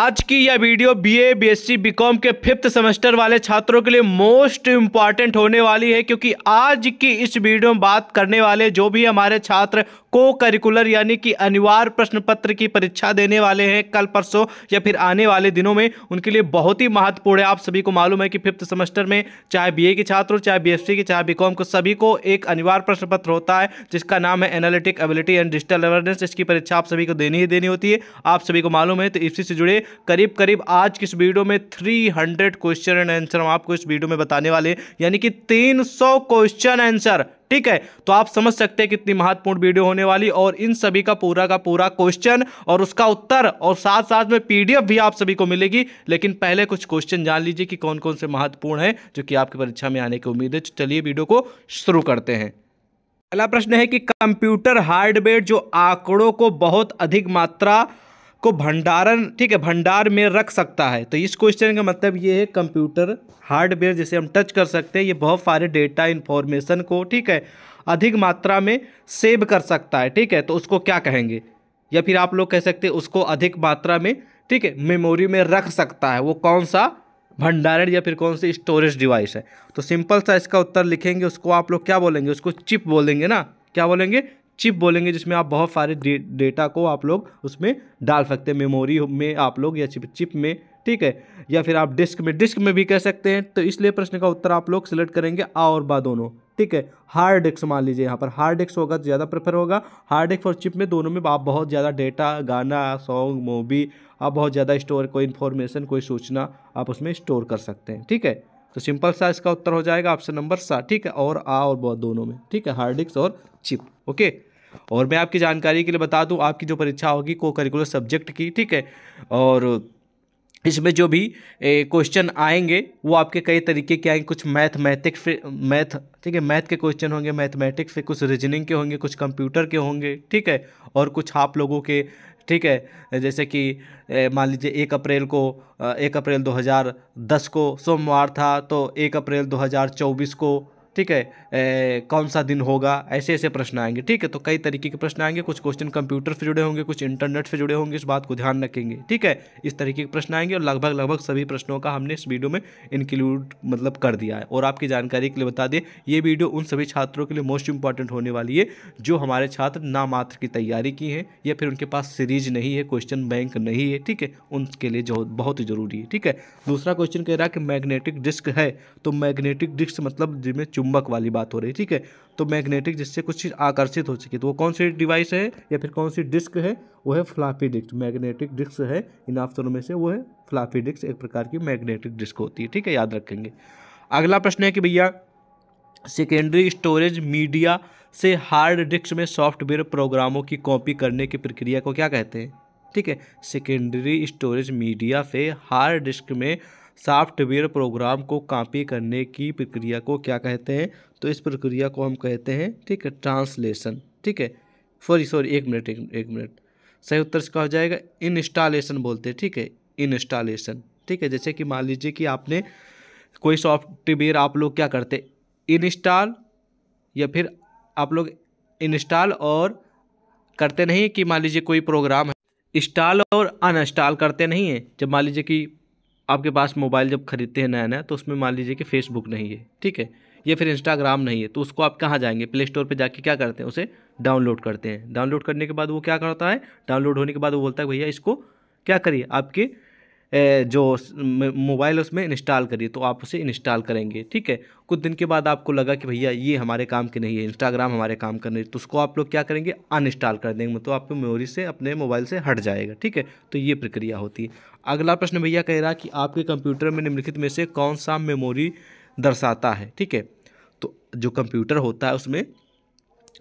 आज की यह वीडियो बीए, बीएससी, बीकॉम के फिफ्थ सेमेस्टर वाले छात्रों के लिए मोस्ट इम्पॉर्टेंट होने वाली है क्योंकि आज की इस वीडियो में बात करने वाले जो भी हमारे छात्र को करिकुलर यानी कि अनिवार्य प्रश्न पत्र की परीक्षा देने वाले हैं कल परसों या फिर आने वाले दिनों में उनके लिए बहुत ही महत्वपूर्ण है आप सभी को मालूम है कि फिफ्थ सेमेस्टर में चाहे बीए के छात्र हो चाहे बीएससी के चाहे बीकॉम को सभी को एक अनिवार्य प्रश्न पत्र होता है जिसका नाम है analytic ability and digital awareness इसकी परीक्षा आप सभी को देनी ही देनी होती है आप सभी को मालूम है तो इसी से जुड़े करीब करीब आज की इस वीडियो में थ्री क्वेश्चन एंड आंसर हम आपको इस वीडियो में बताने वाले यानी कि तीन क्वेश्चन आंसर ठीक है तो आप समझ सकते हैं कितनी महत्वपूर्ण वीडियो होने वाली और इन सभी का पूरा का पूरा क्वेश्चन और उसका उत्तर और साथ साथ में पीडीएफ भी आप सभी को मिलेगी लेकिन पहले कुछ क्वेश्चन जान लीजिए कि कौन कौन से महत्वपूर्ण है जो कि आपकी परीक्षा में आने की उम्मीद है तो चलिए वीडियो को शुरू करते हैं पहला प्रश्न है कि कंप्यूटर हार्डवेयर जो आंकड़ों को बहुत अधिक मात्रा को भंडारण ठीक है भंडार में रख सकता है तो इस क्वेश्चन का मतलब ये है कंप्यूटर हार्डवेयर जिसे हम टच कर सकते हैं ये बहुत सारे डेटा इन्फॉर्मेशन को ठीक है अधिक मात्रा में सेव कर सकता है ठीक है तो उसको क्या कहेंगे या फिर आप लोग कह सकते हैं उसको अधिक मात्रा में ठीक है मेमोरी में रख सकता है वो कौन सा भंडारण या फिर कौन सी स्टोरेज डिवाइस है तो सिंपल सा इसका उत्तर लिखेंगे उसको आप लोग क्या बोलेंगे उसको चिप बोलेंगे ना क्या बोलेंगे चिप बोलेंगे जिसमें आप बहुत सारे डे, डेटा को आप लोग उसमें डाल सकते हैं मेमोरी में आप लोग या चिप चिप में ठीक है या फिर आप डिस्क में डिस्क में भी कह सकते हैं तो इसलिए प्रश्न का उत्तर आप लोग सिलेक्ट करेंगे आ और बा दोनों ठीक है हार्ड डिस्क मान लीजिए यहाँ पर हार्ड डिस्क होगा तो ज़्यादा प्रेफर होगा हार्ड डिस्क और चिप में दोनों में आप बहुत ज़्यादा डेटा गाना सॉन्ग मूवी आप बहुत ज़्यादा स्टोर कोई इन्फॉर्मेशन कोई सूचना आप उसमें स्टोर कर सकते हैं ठीक है तो सिंपल सा इसका उत्तर हो जाएगा ऑप्शन नंबर सात ठीक है और आ और ब दोनों में ठीक है हार्ड डिस्क और चिप ओके और मैं आपकी जानकारी के लिए बता दूं आपकी जो परीक्षा होगी को करिकुलर सब्जेक्ट की ठीक है और इसमें जो भी क्वेश्चन आएंगे वो आपके कई तरीके के आएंगे कुछ मैथमेटिक्स मैथ ठीक है मैथ के क्वेश्चन होंगे मैथमेटिक्स से कुछ रीजनिंग के होंगे कुछ कंप्यूटर के होंगे ठीक है और कुछ आप लोगों के ठीक है जैसे कि मान लीजिए एक अप्रैल को एक अप्रैल 2010 को सोमवार था तो एक अप्रैल 2024 को ठीक है कौन सा दिन होगा ऐसे ऐसे प्रश्न आएंगे ठीक है तो कई तरीके के प्रश्न आएंगे कुछ क्वेश्चन कंप्यूटर से जुड़े होंगे कुछ इंटरनेट से जुड़े होंगे इस बात को ध्यान रखेंगे ठीक है इस तरीके के प्रश्न आएंगे और लगभग लगभग सभी प्रश्नों का हमने इस वीडियो में इंक्लूड मतलब कर दिया है और आपकी जानकारी के लिए बता दें ये वीडियो उन सभी छात्रों के लिए मोस्ट इंपॉर्टेंट होने वाली है जो हमारे छात्र नामात्र की तैयारी की है या फिर उनके पास सीरीज नहीं है क्वेश्चन बैंक नहीं है ठीक है उनके लिए बहुत ही ज़रूरी है ठीक है दूसरा क्वेश्चन कह रहा है कि मैग्नेटिक डिस्क है तो मैग्नेटिक डिस्क मतलब जिसमें चुंबक वाली बात हो रही है ठीक है तो मैग्नेटिक जिससे कुछ चीज़ आकर्षित हो सके तो वो कौन सी डिवाइस है या फिर कौन सी डिस्क है वो है फ्लापी डिस्क मैग्नेटिक डिस्क है इन आफ्तरों में से वो है फ्लापी डिस्क एक प्रकार की मैग्नेटिक डिस्क होती है ठीक है याद रखेंगे अगला प्रश्न है कि भैया सेकेंडरी स्टोरेज मीडिया से हार्ड डिस्क में सॉफ्टवेयर प्रोग्रामों की कॉपी करने की प्रक्रिया को क्या कहते हैं ठीक है सेकेंडरी स्टोरेज मीडिया से हार्ड डिस्क में सॉफ्टवेयर प्रोग्राम को कॉपी करने की प्रक्रिया को क्या कहते हैं तो इस प्रक्रिया को हम कहते हैं ठीक है ट्रांसलेशन ठीक है सॉरी सॉरी एक मिनट एक, एक मिनट सही उत्तर इसका हो जाएगा इंस्टॉलेशन बोलते हैं ठीक है इंस्टॉलेशन ठीक है जैसे कि मान लीजिए कि आपने कोई सॉफ्टवेयर आप लोग क्या करते इंस्टॉल या फिर आप लोग इंस्टॉल और करते नहीं कि मान लीजिए कोई प्रोग्राम है इंस्टॉल और अनइंस्टॉल करते नहीं है जब मान लीजिए कि आपके पास मोबाइल जब खरीदते हैं नया नया तो उसमें मान लीजिए कि फेसबुक नहीं है ठीक है या फिर इंस्टाग्राम नहीं है तो उसको आप कहाँ जाएंगे प्ले स्टोर पर जाके क्या करते हैं उसे डाउनलोड करते हैं डाउनलोड करने के बाद वो क्या करता है डाउनलोड होने के बाद वो बोलता है भैया इसको क्या करिए आपके जो मोबाइल उसमें इंस्टॉल करिए तो आप उसे इंस्टॉल करेंगे ठीक है कुछ दिन के बाद आपको लगा कि भैया ये हमारे काम के नहीं है इंस्टाग्राम हमारे काम का नहीं तो उसको आप लोग क्या करेंगे अनइंस्टॉल कर देंगे मतलब आपके मेमोरी से अपने मोबाइल से हट जाएगा ठीक है तो ये प्रक्रिया होती है अगला प्रश्न भैया कह रहा कि आपके कंप्यूटर में निम्नलिखित में से कौन सा मेमोरी दर्शाता है ठीक है तो जो कंप्यूटर होता है उसमें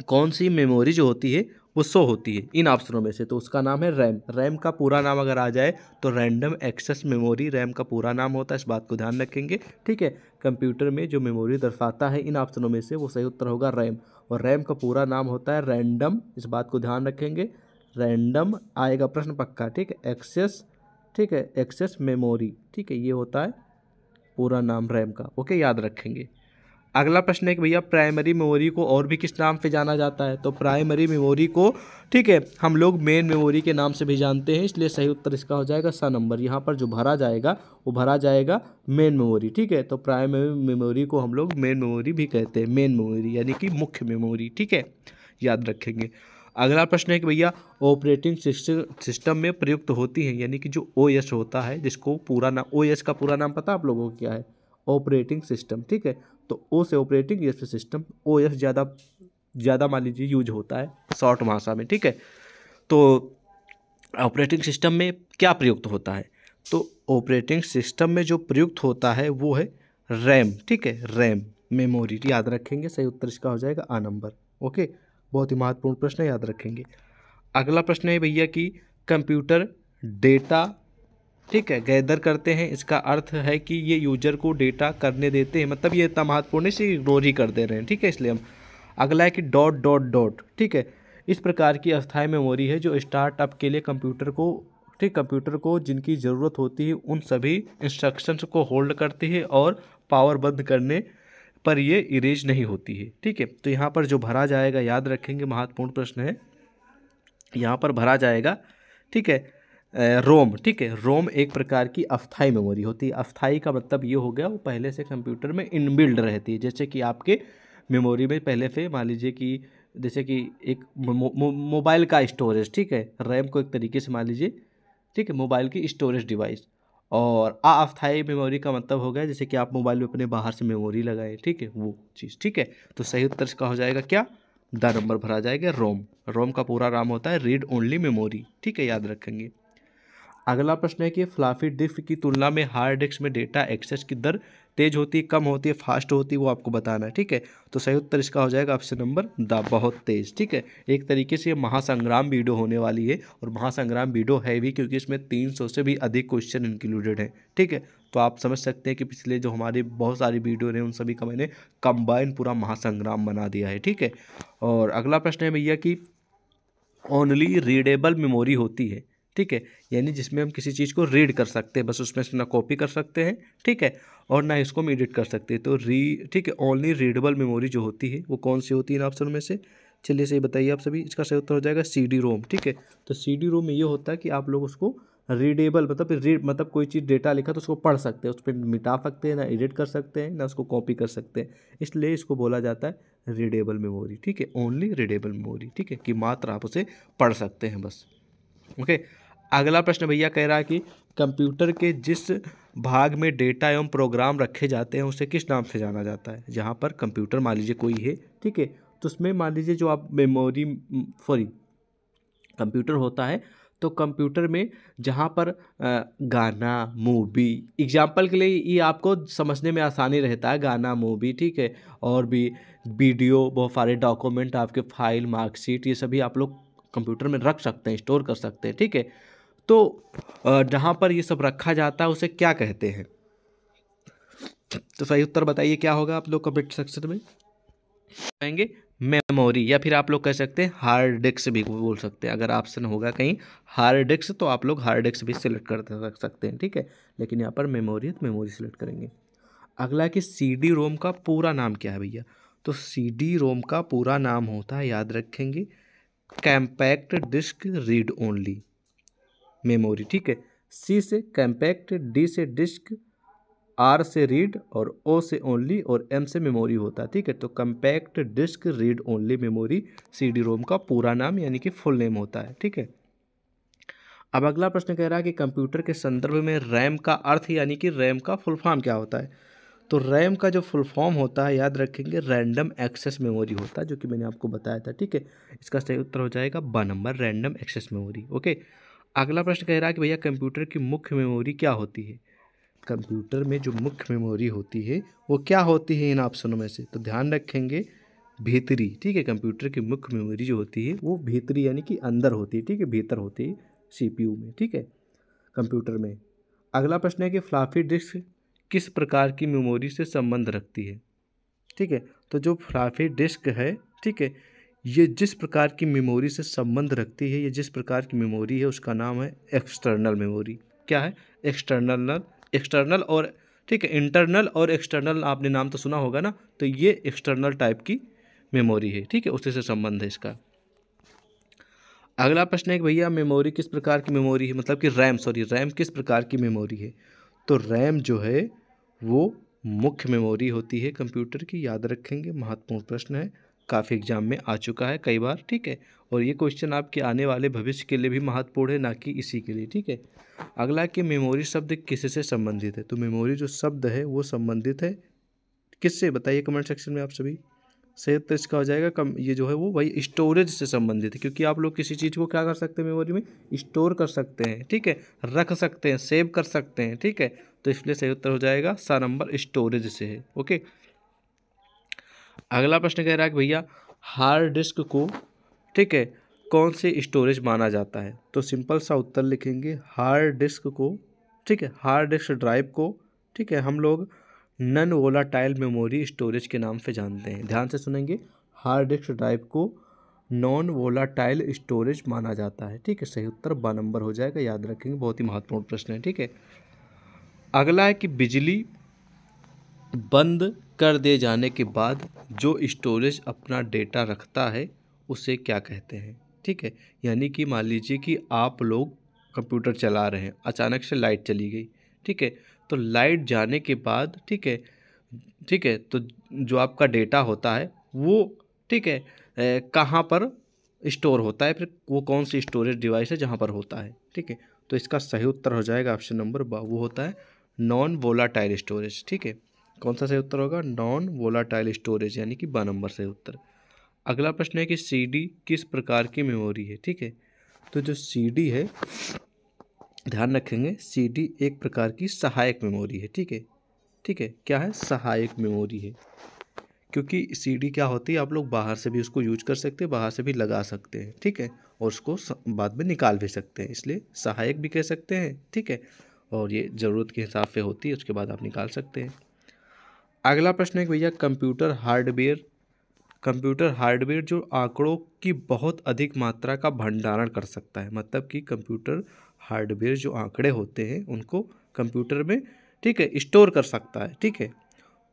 कौन सी मेमोरी जो होती है वो सो होती है इन ऑप्शनों में से तो उसका नाम है रैम रैम का पूरा नाम अगर आ जाए तो रैंडम एक्सेस मेमोरी रैम का पूरा नाम होता है इस बात को ध्यान रखेंगे ठीक है कंप्यूटर में जो मेमोरी दर्शाता है इन ऑप्शनों में से वो सही उत्तर होगा रैम और रैम का पूरा नाम होता है रैंडम इस बात को ध्यान रखेंगे रैंडम आएगा प्रश्न पक्का ठीक है एक्सेस ठीक है एक्सेस मेमोरी ठीक है ये होता है पूरा नाम रैम का ओके याद रखेंगे अगला प्रश्न है कि भैया प्राइमरी मेमोरी को और भी किस नाम से जाना जाता है तो प्राइमरी मेमोरी को ठीक है हम लोग मेन मेमोरी के नाम से भी जानते हैं इसलिए सही उत्तर इसका हो जाएगा सा नंबर यहाँ पर जो भरा जाएगा वो भरा जाएगा मेन मेमोरी ठीक है तो प्राइमरी मेमोरी को हम लोग मेन मेमोरी भी कहते हैं मेन मेमोरी यानी कि मुख्य मेमोरी ठीक है याद रखेंगे अगला प्रश्न है कि भैया ऑपरेटिंग सिस्टम सिस्टम में प्रयुक्त होती है यानी कि जो ओ होता है जिसको पूरा नाम ओ का पूरा नाम पता आप लोगों को क्या है ऑपरेटिंग सिस्टम ठीक है तो ओ से ऑपरेटिंग फिर सिस्टम ओ एस ज़्यादा ज़्यादा मान लीजिए यूज होता है शॉर्ट भाषा में ठीक है तो ऑपरेटिंग सिस्टम में क्या प्रयुक्त होता है तो ऑपरेटिंग सिस्टम में जो प्रयुक्त होता है वो है रैम ठीक है रैम मेमोरी याद रखेंगे सही उत्तर इसका हो जाएगा आ नंबर ओके बहुत ही महत्वपूर्ण प्रश्न याद रखेंगे अगला प्रश्न है भैया कि कंप्यूटर डेटा ठीक है गैदर करते हैं इसका अर्थ है कि ये यूजर को डेटा करने देते हैं मतलब ये इतना महत्वपूर्ण इसे इग्नोर ही कर दे रहे हैं ठीक है इसलिए हम अगला है कि डॉट डॉट डॉट ठीक है इस प्रकार की अस्थाई मेमोरी है जो स्टार्टअप के लिए कंप्यूटर को ठीक कंप्यूटर को जिनकी ज़रूरत होती है उन सभी इंस्ट्रक्शंस को होल्ड करती है और पावर बंद करने पर ये इरेज नहीं होती है ठीक है तो यहाँ पर जो भरा जाएगा याद रखेंगे महत्वपूर्ण प्रश्न है यहाँ पर भरा जाएगा ठीक है रोम ठीक है रोम एक प्रकार की अफथाई मेमोरी होती है अफ्थाई का मतलब ये हो गया वो पहले से कंप्यूटर में इनबिल्ड रहती है जैसे कि आपके मेमोरी में पहले से मान लीजिए कि जैसे कि एक मोबाइल का स्टोरेज ठीक है रैम को एक तरीके से मान लीजिए ठीक है मोबाइल की स्टोरेज डिवाइस और अस्थाई मेमोरी का मतलब हो गया जैसे कि आप मोबाइल में अपने बाहर से मेमोरी लगाएं ठीक है वो चीज़ ठीक है तो सही उत्तर का हो जाएगा क्या द नंबर भरा जाएगा रोम रोम का पूरा नाम होता है रीड ओनली मेमोरी ठीक है याद रखेंगे अगला प्रश्न है कि फ्लाफी डिस्क की तुलना में हार्ड डिस्क में डेटा एक्सेस की दर तेज होती है कम होती है फास्ट होती है वो आपको बताना है ठीक है तो सही उत्तर इसका हो जाएगा ऑप्शन नंबर द बहुत तेज ठीक है एक तरीके से ये महासंग्राम वीडियो होने वाली है और महासंग्राम वीडियो है भी क्योंकि इसमें तीन सौ से भी अधिक क्वेश्चन इंक्लूडेड हैं ठीक है तो आप समझ सकते हैं कि पिछले जो हमारे बहुत सारी वीडियो रहे उन सभी का मैंने कंबाइन पूरा महासंग्राम बना दिया है ठीक है और अगला प्रश्न है भैया कि ओनली रीडेबल मेमोरी होती है ठीक है यानी जिसमें हम किसी चीज़ को रीड कर सकते हैं बस उसमें से ना कॉपी कर सकते हैं ठीक है और ना इसको हम एडिट कर सकते हैं तो री ठीक है ओनली रीडेबल मेमोरी जो होती है वो कौन सी होती है इन ऑप्शन में से चलिए सही बताइए आप सभी इसका सही उत्तर हो जाएगा सी डी रोम ठीक है तो सी डी रोम में ये होता है कि आप लोग उसको रीडेबल मतलब रीड मतलब कोई चीज़ डेटा लिखा तो उसको पढ़ सकते हैं उस पर मिटा सकते हैं ना एडिट कर सकते हैं ना उसको कॉपी कर सकते हैं इसलिए इसको बोला जाता है रीडेबल मेमोरी ठीक है ओनली रीडेबल मेमोरी ठीक है कि मात्र आप उसे पढ़ सकते हैं बस ओके अगला प्रश्न भैया कह रहा है कि कंप्यूटर के जिस भाग में डेटा एवं प्रोग्राम रखे जाते हैं उसे किस नाम से जाना जाता है जहाँ पर कंप्यूटर मान लीजिए कोई है ठीक है तो उसमें मान लीजिए जो आप मेमोरी सॉरी कंप्यूटर होता है तो कंप्यूटर में जहाँ पर गाना मूवी एग्जाम्पल के लिए ये आपको समझने में आसानी रहता है गाना मूवी ठीक है और भी वीडियो बहुत सारे डॉक्यूमेंट आपके फाइल मार्कशीट ये सभी आप लोग कंप्यूटर में रख सकते हैं स्टोर कर सकते हैं ठीक है तो जहाँ पर ये सब रखा जाता है उसे क्या कहते हैं तो सही उत्तर बताइए क्या होगा आप लोग कमेंट सेक्शन में कहेंगे मेमोरी या फिर आप लोग कह सकते हैं हार्ड डिस्क भी बोल सकते हैं अगर ऑप्शन होगा कहीं हार्ड डिस्क तो आप लोग हार्ड डिस्क भी सिलेक्ट कर सकते हैं ठीक है लेकिन यहाँ पर मेमोरी तो मेमोरी सिलेक्ट करेंगे अगला कि सी डी रोम का पूरा नाम क्या है भैया तो सी डी रोम का पूरा नाम होता है याद रखेंगे compact disk read only memory ठीक है सी से कैम्पैक्ट डी से डिस्क आर से रीड और ओ से ओनली और एम से मेमोरी होता है ठीक है तो compact disk read only memory C D ROM का पूरा नाम यानी कि फुल नेम होता है ठीक है अब अगला प्रश्न कह रहा है कि कंप्यूटर के संदर्भ में रैम का अर्थ यानी कि रैम का फुल फॉर्म क्या होता है तो रैम का जो फुल फॉर्म होता है याद रखेंगे रैंडम एक्सेस मेमोरी होता है जो कि मैंने आपको बताया था ठीक है इसका सही उत्तर हो जाएगा ब number random access memory okay अगला प्रश्न कह रहा है कि भैया कंप्यूटर की मुख्य मेमोरी क्या होती है कंप्यूटर में जो मुख्य मेमोरी होती है वो क्या होती है इन ऑप्शनों में से तो ध्यान रखेंगे भीतरी ठीक है कंप्यूटर की मुख्य मेमोरी जो होती है वो भीतरी यानी कि अंदर होती है ठीक है भीतर होती है सी में ठीक है कंप्यूटर में अगला प्रश्न है कि फ्लाफी डिस्क किस प्रकार की मेमोरी से संबंध रखती है ठीक है तो जो फ्लाफी डिस्क है ठीक है ये जिस प्रकार की मेमोरी से संबंध रखती है ये जिस प्रकार की मेमोरी है उसका नाम है एक्सटर्नल मेमोरी क्या है एक्सटर्नल एक्सटर्नल और ठीक है इंटरनल और एक्सटर्नल आपने नाम तो सुना होगा ना तो ये एक्सटर्नल टाइप की मेमोरी है ठीक है उसी से संबंध है इसका अगला प्रश्न है कि भैया मेमोरी किस प्रकार की मेमोरी है मतलब कि रैम सॉरी रैम किस प्रकार की मेमोरी है तो रैम जो है वो मुख्य मेमोरी होती है कंप्यूटर की याद रखेंगे महत्वपूर्ण प्रश्न है काफ़ी एग्जाम में आ चुका है कई बार ठीक है और ये क्वेश्चन आपके आने वाले भविष्य के लिए भी महत्वपूर्ण है ना कि इसी के लिए ठीक है अगला कि मेमोरी शब्द किससे से संबंधित है तो मेमोरी जो शब्द है वो संबंधित है किससे बताइए कमेंट सेक्शन में आप सभी सही उत्तर इसका हो जाएगा कम ये जो है वो भाई स्टोरेज से संबंधित है क्योंकि आप लोग किसी चीज़ को क्या कर सकते हैं मेमोरी में स्टोर कर सकते हैं ठीक है रख सकते हैं सेव कर सकते हैं ठीक है तो इसलिए सही उत्तर हो जाएगा सा नंबर स्टोरेज से है ओके अगला प्रश्न कह रहा है कि भैया हार्ड डिस्क को ठीक है कौन से स्टोरेज माना जाता है तो सिंपल सा उत्तर लिखेंगे हार्ड डिस्क को ठीक है हार्ड डिस्क ड्राइव को ठीक है हम लोग नन वोलाटाइल मेमोरी स्टोरेज के नाम से जानते हैं ध्यान से सुनेंगे हार्ड डिस्क ड्राइव को नॉन वोलाटाइल स्टोरेज माना जाता है ठीक है सही उत्तर बा नंबर हो जाएगा याद रखेंगे बहुत ही महत्वपूर्ण प्रश्न है ठीक है अगला है कि बिजली बंद कर दिए जाने के बाद जो स्टोरेज अपना डेटा रखता है उसे क्या कहते हैं ठीक है यानी कि मान लीजिए कि आप लोग कंप्यूटर चला रहे हैं अचानक से लाइट चली गई ठीक है तो लाइट जाने के बाद ठीक है ठीक है तो जो आपका डेटा होता है वो ठीक है कहाँ पर स्टोर होता है फिर वो कौन सी स्टोरेज डिवाइस है जहाँ पर होता है ठीक है तो इसका सही उत्तर हो जाएगा ऑप्शन नंबर वो होता है नॉन वोलाटाइल स्टोरेज ठीक है कौन सा सही उत्तर होगा नॉन वोलाटाइल स्टोरेज यानी कि ब नंबर सही उत्तर अगला प्रश्न है कि सी किस प्रकार की मेमोरी है ठीक है तो जो सी है ध्यान रखेंगे सी एक प्रकार की सहायक मेमोरी है ठीक है ठीक है क्या है सहायक मेमोरी है क्योंकि सी क्या होती है आप लोग बाहर से भी उसको यूज कर सकते हैं बाहर से भी लगा सकते हैं ठीक है और उसको बाद में निकाल भी सकते हैं इसलिए सहायक भी कह सकते हैं ठीक है और ये ज़रूरत के हिसाब से होती है उसके बाद आप निकाल सकते हैं अगला प्रश्न है भैया कंप्यूटर हार्डवेयर कंप्यूटर हार्डवेयर जो आंकड़ों की बहुत अधिक मात्रा का भंडारण कर सकता है मतलब कि कंप्यूटर हार्डवेयर जो आंकड़े होते हैं उनको कंप्यूटर में ठीक है स्टोर कर सकता है ठीक है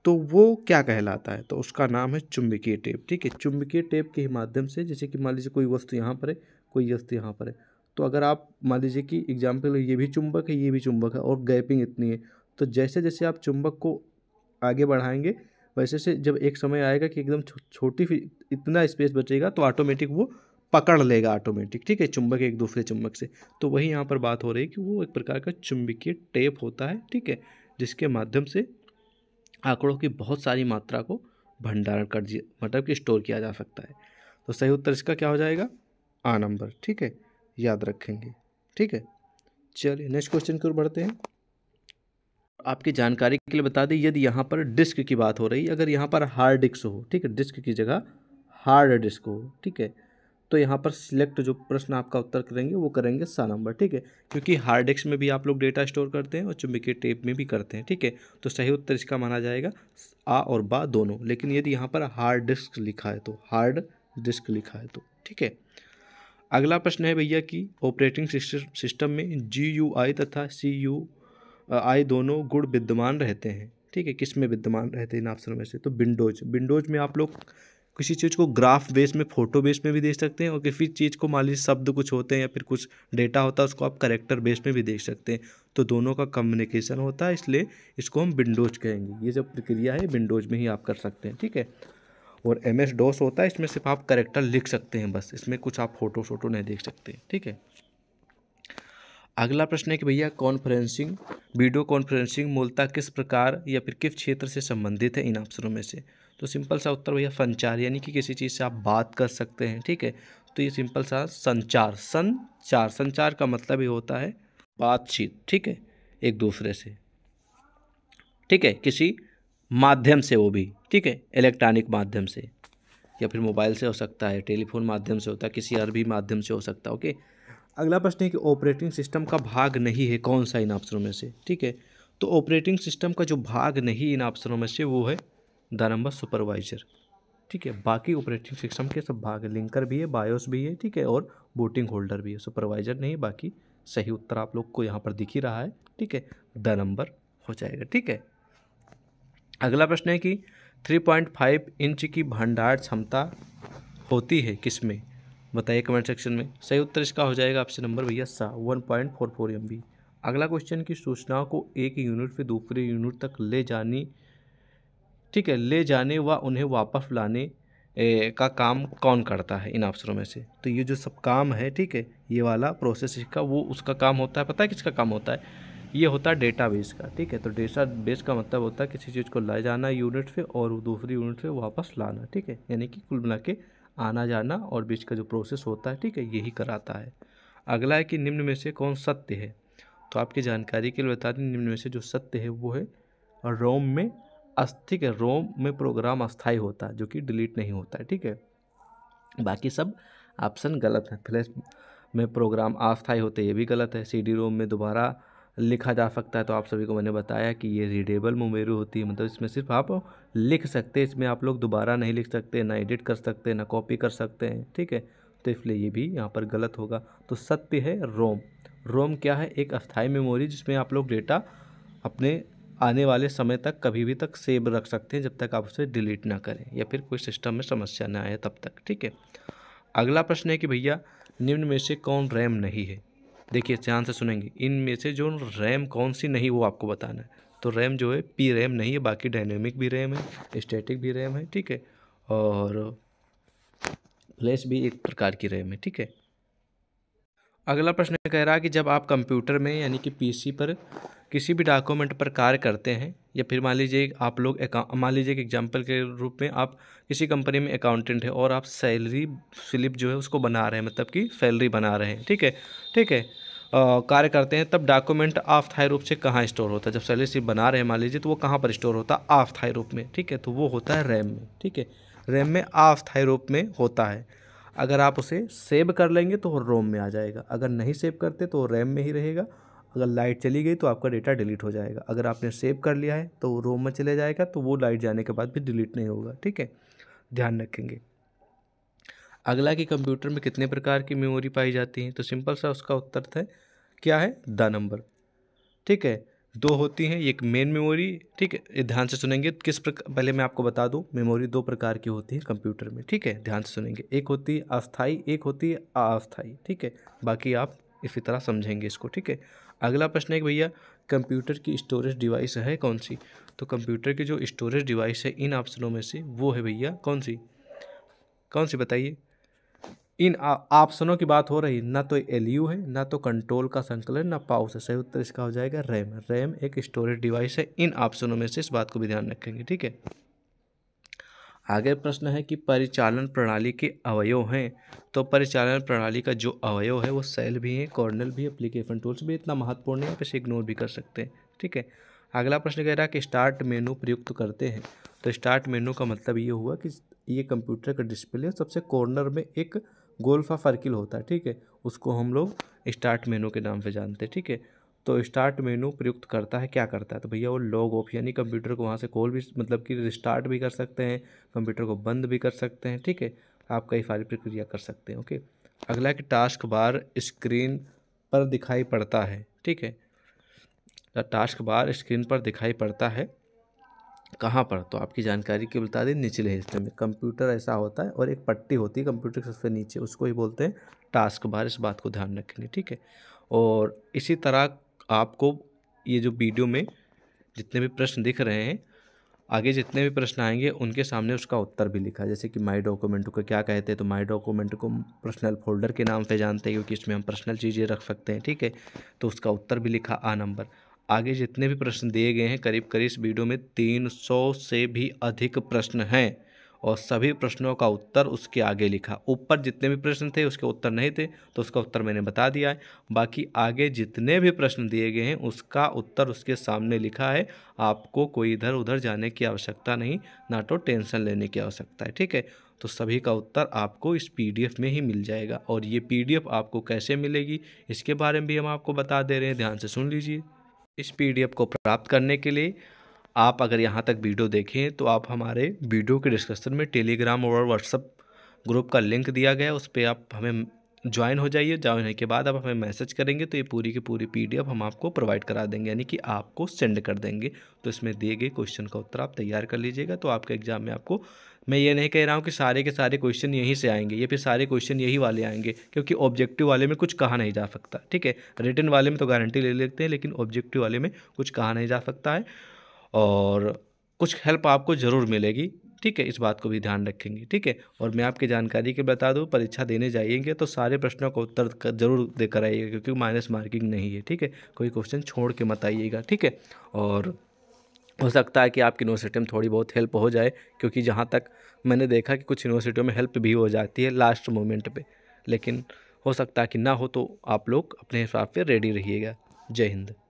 तो वो क्या कहलाता है तो उसका नाम है चुंबकीय टेप ठीक है चुंबकीय टेप के माध्यम से जैसे कि मान लीजिए कोई वस्तु यहाँ पर है कोई वस्तु यहाँ पर है तो अगर आप मान लीजिए कि एग्जाम्पल ये भी चुंबक है ये भी चुंबक है और गैपिंग इतनी है तो जैसे जैसे आप चुंबक को आगे बढ़ाएंगे वैसे से जब एक समय आएगा कि एकदम छोटी छोटी इतना स्पेस बचेगा तो ऑटोमेटिक वो पकड़ लेगा ऑटोमेटिक ठीक है चुंबक एक दूसरे चुंबक से तो वही यहाँ पर बात हो रही है कि वो एक प्रकार का चुंबकीय टेप होता है ठीक है जिसके माध्यम से आंकड़ों की बहुत सारी मात्रा को भंडारण कर दिया मतलब कि स्टोर किया जा सकता है तो सही उत्तर इसका क्या हो जाएगा आ नंबर ठीक है याद रखेंगे ठीक है चलिए नेक्स्ट क्वेश्चन की ओर बढ़ते हैं आपकी जानकारी के लिए बता दें यदि यहाँ पर डिस्क की बात हो रही है अगर यहाँ पर हार्ड डिस्क हो ठीक है डिस्क की जगह हार्ड डिस्क हो ठीक है तो यहाँ पर सिलेक्ट जो प्रश्न आपका उत्तर करेंगे वो करेंगे सा नंबर ठीक है क्योंकि हार्ड डिस्क में भी आप लोग डेटा स्टोर करते हैं और चुंबकीय टेप में भी करते हैं ठीक है तो सही उत्तर इसका माना जाएगा आ और बा दोनों लेकिन यदि यहाँ पर हार्ड डिस्क लिखा है तो हार्ड डिस्क लिखा है तो ठीक है अगला प्रश्न है भैया कि ऑपरेटिंग सिस्टम में जी यू आई तथा सी यू आए दोनों गुण विद्यमान रहते हैं ठीक है किस में विद्यमान रहते हैं इन ऑप्शनों में से तो विंडोज विंडोज में आप लोग किसी चीज़ को ग्राफ बेस में फोटो बेस में भी देख सकते हैं और किसी चीज़ को मान लीजिए शब्द कुछ होते हैं या फिर कुछ डेटा होता है उसको आप करेक्टर बेस में भी देख सकते हैं तो दोनों का कम्युनिकेशन होता है इसलिए इसको हम विंडोज कहेंगे ये जो प्रक्रिया है विंडोज में ही आप कर सकते हैं ठीक है और एम एस डोस होता है इसमें सिर्फ आप करेक्टर लिख सकते हैं बस इसमें कुछ आप फोटो शोटो नहीं देख सकते ठीक है अगला प्रश्न है कि भैया कॉन्फ्रेंसिंग वीडियो कॉन्फ्रेंसिंग मूलतः किस प्रकार या फिर किस क्षेत्र से संबंधित है इन अवसरों में से तो सिंपल सा उत्तर भैया संचार यानी कि किसी चीज़ से आप बात कर सकते हैं ठीक है तो ये सिंपल सा संचार संचार संचार का मतलब ही होता है बातचीत ठीक है एक दूसरे से ठीक है किसी माध्यम से वो भी ठीक है इलेक्ट्रॉनिक माध्यम से या फिर मोबाइल से हो सकता है टेलीफोन माध्यम से होता है किसी और भी माध्यम से हो सकता है ओके अगला प्रश्न है कि ऑपरेटिंग सिस्टम का भाग नहीं है कौन सा इन ऑप्शनों में से ठीक है तो ऑपरेटिंग सिस्टम का जो भाग नहीं इन ऑप्शनों में से वो है द नंबर सुपरवाइजर ठीक है बाकी ऑपरेटिंग सिस्टम के सब भाग लिंकर भी है बायोस भी है ठीक है और बोटिंग होल्डर भी है सुपरवाइजर नहीं बाकी सही उत्तर आप लोग को यहाँ पर दिख ही रहा है ठीक है द नंबर हो जाएगा ठीक है अगला प्रश्न है कि फाइव इंच की भंडार क्षमता होती है किसमें बताइए कमेंट सेक्शन में सही उत्तर इसका हो जाएगा ऑप्शन नंबर भैया सा one point four four M B अगला क्वेश्चन की सूचनाओं को एक यूनिट से दूसरे यूनिट तक ले जानी ठीक है ले जाने व वा उन्हें वापस लाने ए, का काम कौन करता है इन ऑप्शनों में से तो ये जो सब काम है ठीक है ये वाला प्रोसेस इसका वो उसका काम होता है पता है किसका काम होता है ये होता है बेस का ठीक है तो बेस का मतलब होता है किसी चीज़ को ले जाना यूनिट से और दूसरी यूनिट से वापस लाना ठीक है यानी कि कुल मिला के आना जाना और बीच का जो प्रोसेस होता है ठीक है यही कराता है अगला है कि निम्न में से कौन सत्य है तो आपकी जानकारी के लिए बता दें निम्न में से जो सत्य है वो है रोम में अस्थिक है रोम में प्रोग्राम अस्थाई होता है जो कि डिलीट नहीं होता है ठीक है बाकी सब ऑप्शन गलत है फ्लैश में प्रोग्राम अस्थाई होते ये भी गलत है सी डी रोम में दोबारा लिखा जा सकता है तो आप सभी को मैंने बताया कि ये रीडेबल मुमेरू होती है मतलब इसमें सिर्फ आप लिख सकते हैं इसमें आप लोग दोबारा नहीं लिख सकते ना एडिट कर सकते ना कॉपी कर सकते हैं ठीक है तो इसलिए ये भी यहाँ पर गलत होगा तो सत्य है रोम रोम क्या है एक अस्थायी मेमोरी जिसमें आप लोग डेटा अपने आने वाले समय तक कभी भी तक सेव रख सकते हैं जब तक आप उसे डिलीट ना करें या फिर कोई सिस्टम में समस्या ना आए तब तक ठीक है अगला प्रश्न है कि भैया निम्न में से कौन रैम नहीं है देखिए ध्यान से सुनेंगे इनमें से जो रैम कौन सी नहीं वो आपको बताना है तो रैम जो है पी रैम नहीं है बाकी डायनेमिक भी रैम है स्टैटिक भी रैम है ठीक है और फ्लैश भी एक प्रकार की रैम है ठीक है अगला प्रश्न कह रहा है कि जब आप कंप्यूटर में यानी कि पीसी पर किसी भी डॉक्यूमेंट पर कार्य करते हैं या फिर मान लीजिए आप लोग मान लीजिए एक एग्जाम्पल के रूप में आप किसी कंपनी में अकाउंटेंट है और आप सैलरी स्लिप जो है उसको बना रहे हैं मतलब कि सैलरी बना रहे हैं ठीक है ठीक है कार्य करते हैं तब डॉक्यूमेंट ऑफ थाई रूप से कहाँ स्टोर होता है जब सैलरी स्लिप बना रहे हैं मान लीजिए तो वो कहाँ पर स्टोर होता है ऑफ थाई रूप में ठीक है तो वो होता है रैम में ठीक है रैम में ऑफ थाई रूप में होता है अगर आप उसे सेव कर लेंगे तो वो रोम में आ जाएगा अगर नहीं सेव करते तो वो रैम में ही रहेगा अगर लाइट चली गई तो आपका डेटा डिलीट हो जाएगा अगर आपने सेव कर लिया है तो वो रोम में चले जाएगा तो वो लाइट जाने के बाद भी डिलीट नहीं होगा ठीक है ध्यान रखेंगे अगला कि कंप्यूटर में कितने प्रकार की मेमोरी पाई जाती है तो सिंपल सा उसका उत्तर था क्या है द नंबर ठीक है दो होती हैं एक मेन मेमोरी ठीक है ध्यान से सुनेंगे किस प्रकार पहले मैं आपको बता दूं मेमोरी दो प्रकार की होती है कंप्यूटर में ठीक है ध्यान से सुनेंगे एक होती है अस्थाई एक होती है अस्थाई ठीक है बाकी आप इसी तरह समझेंगे इसको ठीक है अगला प्रश्न है भैया कंप्यूटर की स्टोरेज डिवाइस है कौन सी तो कंप्यूटर की जो स्टोरेज डिवाइस है इन ऑप्शनों में से वो है भैया कौन सी कौन सी बताइए इन ऑप्शनों की बात हो रही ना तो एल यू है ना तो कंट्रोल का संकलन ना पाउ से सही उत्तर इसका हो जाएगा रैम रैम एक स्टोरेज डिवाइस है इन ऑप्शनों में से इस बात को भी ध्यान रखेंगे ठीक है आगे प्रश्न है कि परिचालन प्रणाली के अवयव हैं तो परिचालन प्रणाली का जो अवयव है वो सेल भी है कॉर्नल भी एप्लीकेशन टूल्स भी इतना महत्वपूर्ण है आप इसे इग्नोर भी कर सकते हैं ठीक है अगला प्रश्न कह रहा है कि स्टार्ट मेनू प्रयुक्त करते हैं तो स्टार्ट मेनू का मतलब ये हुआ कि ये कंप्यूटर का डिस्प्ले सबसे कॉर्नर में एक गोल्फा फर्किल होता है ठीक है उसको हम लोग स्टार्ट मेनू के नाम से जानते हैं ठीक है तो स्टार्ट मेनू प्रयुक्त करता है क्या करता है तो भैया वो लॉग ऑफ यानी कंप्यूटर को वहाँ से कॉल भी मतलब कि रिस्टार्ट भी कर सकते हैं कंप्यूटर को बंद भी कर सकते हैं ठीक है आप कई सारी प्रक्रिया कर सकते हैं ओके अगला कि टास्क बार स्क्रीन पर दिखाई पड़ता है ठीक है टास्क बार स्क्रीन पर दिखाई पड़ता है कहाँ पर तो आपकी जानकारी के बता दें निचले हिस्से में कंप्यूटर ऐसा होता है और एक पट्टी होती है कंप्यूटर के सबसे नीचे उसको ही बोलते हैं टास्क बार इस बात को ध्यान रखेंगे ठीक है और इसी तरह आपको ये जो वीडियो में जितने भी प्रश्न दिख रहे हैं आगे जितने भी प्रश्न आएंगे उनके सामने उसका उत्तर भी लिखा जैसे कि माई डॉक्यूमेंट को क्या कहते हैं तो माई डॉक्यूमेंट को पर्सनल फोल्डर के नाम से जानते हैं क्योंकि इसमें हम पर्सनल चीज़ें रख सकते हैं ठीक है तो उसका उत्तर भी लिखा आ नंबर आगे जितने भी प्रश्न दिए गए हैं करीब करीब इस वीडियो में तीन सौ से भी अधिक प्रश्न हैं और सभी प्रश्नों का उत्तर उसके आगे लिखा ऊपर जितने भी प्रश्न थे उसके उत्तर नहीं थे तो उसका उत्तर मैंने बता दिया है बाकी आगे जितने भी प्रश्न दिए गए हैं उसका उत्तर उसके सामने लिखा है आपको कोई इधर उधर जाने की आवश्यकता नहीं ना तो टेंशन लेने की आवश्यकता है ठीक है तो सभी का उत्तर आपको इस पीडीएफ में ही मिल जाएगा और ये पीडीएफ आपको कैसे मिलेगी इसके बारे में भी हम आपको बता दे रहे हैं ध्यान से सुन लीजिए इस पीडीएफ को प्राप्त करने के लिए आप अगर यहाँ तक वीडियो देखें तो आप हमारे वीडियो के डिस्क्रिप्शन में टेलीग्राम और व्हाट्सअप ग्रुप का लिंक दिया गया उस पर आप हमें ज्वाइन हो जाइए ज्वाइन होने के बाद आप हमें मैसेज करेंगे तो ये पूरी की पूरी पीडीएफ हम आपको प्रोवाइड करा देंगे यानी कि आपको सेंड कर देंगे तो इसमें दिए गए क्वेश्चन का उत्तर आप तैयार कर लीजिएगा तो आपके एग्जाम में आपको मैं ये नहीं कह रहा हूँ कि सारे के सारे क्वेश्चन यहीं से आएंगे या फिर सारे क्वेश्चन यही वाले आएंगे क्योंकि ऑब्जेक्टिव वाले में कुछ कहा नहीं जा सकता ठीक है रिटर्न वाले में तो गारंटी ले लेते हैं लेकिन ऑब्जेक्टिव वाले में कुछ कहा नहीं जा सकता है और कुछ हेल्प आपको ज़रूर मिलेगी ठीक है इस बात को भी ध्यान रखेंगे ठीक है और मैं आपकी जानकारी के बता दूँ परीक्षा देने जाइएंगे तो सारे प्रश्नों का उत्तर जरूर देकर आइएगा क्योंकि माइनस मार्किंग नहीं है ठीक है कोई क्वेश्चन छोड़ के मत आइएगा ठीक है और हो सकता है कि आपकी यूनिवर्सिटी में थोड़ी बहुत हेल्प हो जाए क्योंकि जहाँ तक मैंने देखा कि कुछ यूनिवर्सिटियों में हेल्प भी हो जाती है लास्ट मोमेंट पर लेकिन हो सकता है कि ना हो तो आप लोग अपने हिसाब से रेडी रहिएगा जय हिंद